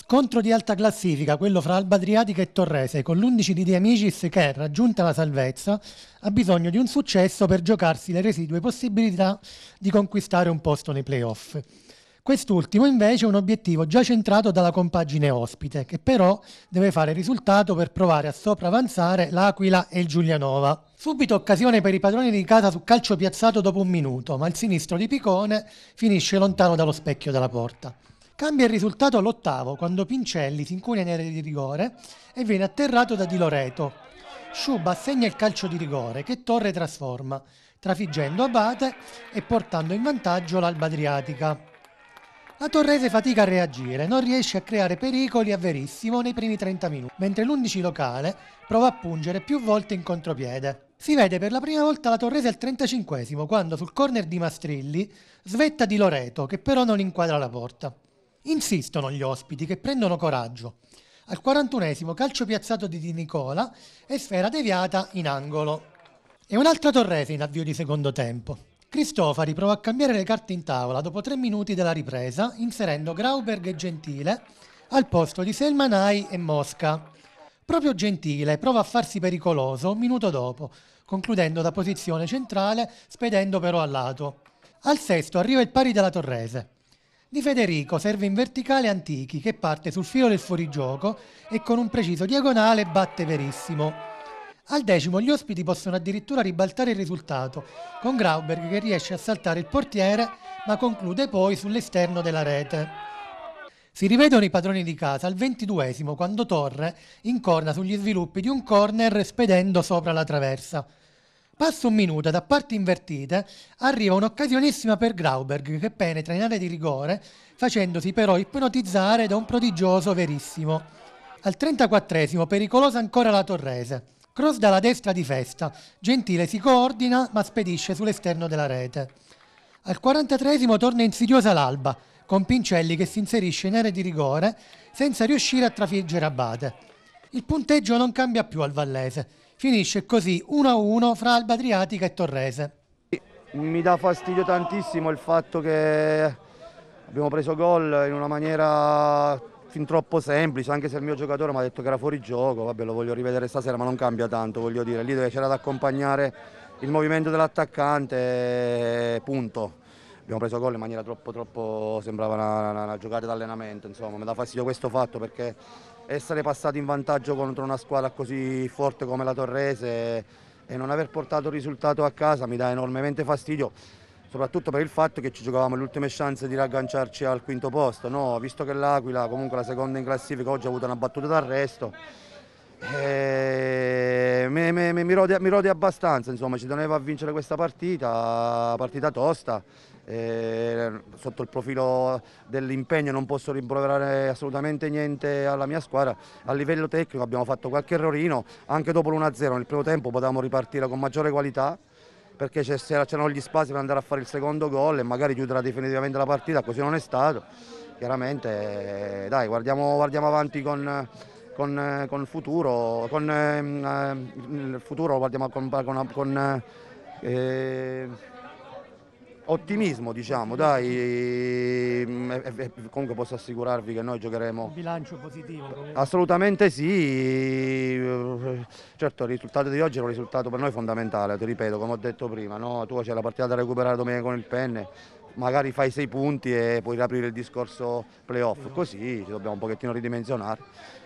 Scontro di alta classifica, quello fra Alba Adriatica e Torrese, con l'11 di De Amicis che, raggiunta la salvezza, ha bisogno di un successo per giocarsi le residue possibilità di conquistare un posto nei playoff. Quest'ultimo invece è un obiettivo già centrato dalla compagine ospite, che però deve fare risultato per provare a sopravanzare l'Aquila e il Giulianova. Subito occasione per i padroni di casa su calcio piazzato dopo un minuto, ma il sinistro di Picone finisce lontano dallo specchio della porta. Cambia il risultato all'ottavo quando Pincelli si incunia in area di rigore e viene atterrato da Di Loreto. Sciuba assegna il calcio di rigore che Torre trasforma, trafiggendo Abate e portando in vantaggio l'Alba Adriatica. La Torrese fatica a reagire, non riesce a creare pericoli a Verissimo nei primi 30 minuti, mentre l'11 locale prova a pungere più volte in contropiede. Si vede per la prima volta la Torrese al 35 quando sul corner di Mastrilli svetta di Loreto che però non inquadra la porta. Insistono gli ospiti che prendono coraggio. Al 41 esimo calcio piazzato di Di Nicola e sfera deviata in angolo. E un'altra torrese in avvio di secondo tempo. Cristofari prova a cambiare le carte in tavola dopo tre minuti della ripresa, inserendo Grauberg e Gentile al posto di Selmanai e Mosca. Proprio Gentile prova a farsi pericoloso un minuto dopo, concludendo da posizione centrale, spedendo però a lato. Al sesto arriva il pari della Torrese di Federico serve in verticale Antichi che parte sul filo del fuorigioco e con un preciso diagonale batte Verissimo. Al decimo gli ospiti possono addirittura ribaltare il risultato, con Grauberg che riesce a saltare il portiere ma conclude poi sull'esterno della rete. Si rivedono i padroni di casa al ventiduesimo quando Torre incorna sugli sviluppi di un corner spedendo sopra la traversa. Passa un minuto da parte invertita, arriva un'occasionissima per Grauberg che penetra in area di rigore, facendosi però ipnotizzare da un prodigioso verissimo. Al 34 esimo pericolosa ancora la Torrese. Cross dalla destra di Festa. Gentile si coordina ma spedisce sull'esterno della rete. Al 43 esimo torna insidiosa l'Alba, con Pincelli che si inserisce in area di rigore senza riuscire a trafiggere Abate. Il punteggio non cambia più al Vallese Finisce così 1-1 fra Alba Adriatica e Torrese. Mi dà fastidio tantissimo il fatto che abbiamo preso gol in una maniera fin troppo semplice, anche se il mio giocatore mi ha detto che era fuori gioco, vabbè lo voglio rivedere stasera ma non cambia tanto, voglio dire, lì dove c'era da accompagnare il movimento dell'attaccante, punto abbiamo preso gol in maniera troppo, troppo sembrava una, una, una giocata d'allenamento, insomma, mi dà fastidio questo fatto perché essere passati in vantaggio contro una squadra così forte come la Torrese e non aver portato il risultato a casa mi dà enormemente fastidio, soprattutto per il fatto che ci giocavamo le ultime chance di ragganciarci al quinto posto, no, visto che l'Aquila, comunque la seconda in classifica, oggi ha avuto una battuta d'arresto eh, mi, mi, mi, rodia, mi, rodia, abbastanza, insomma, ci teneva a vincere questa partita, partita tosta. Eh, sotto il profilo dell'impegno non posso rimproverare assolutamente niente alla mia squadra. A livello tecnico abbiamo fatto qualche errorino, anche dopo l'1-0 nel primo tempo potevamo ripartire con maggiore qualità perché c'erano gli spazi per andare a fare il secondo gol e magari chiudere definitivamente la partita, così non è stato. Chiaramente, eh, dai, guardiamo, guardiamo avanti con con, eh, con, il futuro, con ehm, eh, il futuro guardiamo con, con, con eh, ottimismo diciamo dai mm, e, e, comunque posso assicurarvi che noi giocheremo un bilancio positivo assolutamente sì eh, certo il risultato di oggi è un risultato per noi fondamentale ti ripeto come ho detto prima no? tu c'è la partita da recuperare domenica con il penne magari fai sei punti e puoi riaprire il discorso playoff, così ci dobbiamo un pochettino ridimensionare.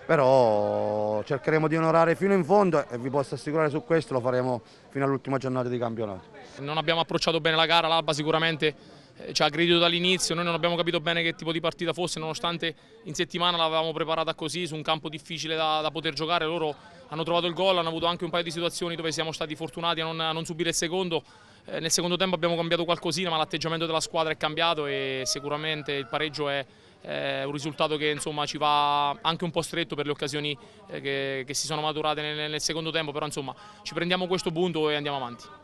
Però cercheremo di onorare fino in fondo e vi posso assicurare su questo lo faremo fino all'ultima giornata di campionato. Non abbiamo approcciato bene la gara, l'Alba sicuramente eh, ci ha aggredito dall'inizio, noi non abbiamo capito bene che tipo di partita fosse, nonostante in settimana l'avevamo preparata così, su un campo difficile da, da poter giocare, loro hanno trovato il gol, hanno avuto anche un paio di situazioni dove siamo stati fortunati a non, a non subire il secondo, eh, nel secondo tempo abbiamo cambiato qualcosina ma l'atteggiamento della squadra è cambiato e sicuramente il pareggio è, è eh, un risultato che insomma, ci va anche un po' stretto per le occasioni eh, che, che si sono maturate nel, nel secondo tempo, però insomma, ci prendiamo questo punto e andiamo avanti.